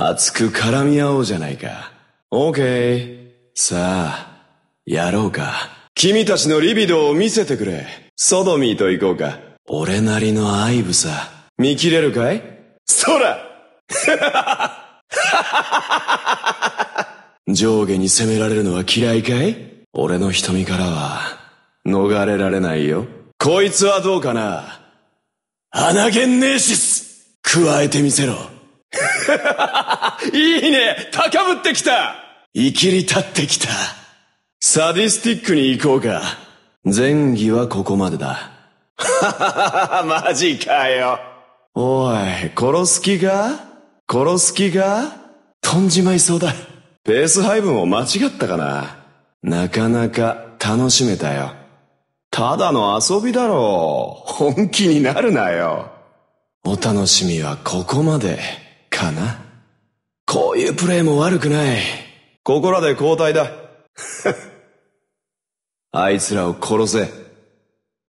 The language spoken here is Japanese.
熱く絡み合おうじゃないか。オーケー。さあ、やろうか。君たちのリビドを見せてくれ。ソドミーと行こうか。俺なりの愛部さ。見切れるかいそら 上下に攻められるのは嫌いかい俺の瞳からは、逃れられないよ。こいつはどうかなアナゲンネーシス加えてみせろ いいね高ぶってきた生きり立ってきた。サディスティックに行こうか。前儀はここまでだ。マジかよ。おい、殺す気が殺す気が飛んじまいそうだ。ペース配分を間違ったかななかなか楽しめたよ。ただの遊びだろう。本気になるなよ。お楽しみはここまで。かな。こういうプレーも悪くない。ここらで交代だ。あいつらを殺せ。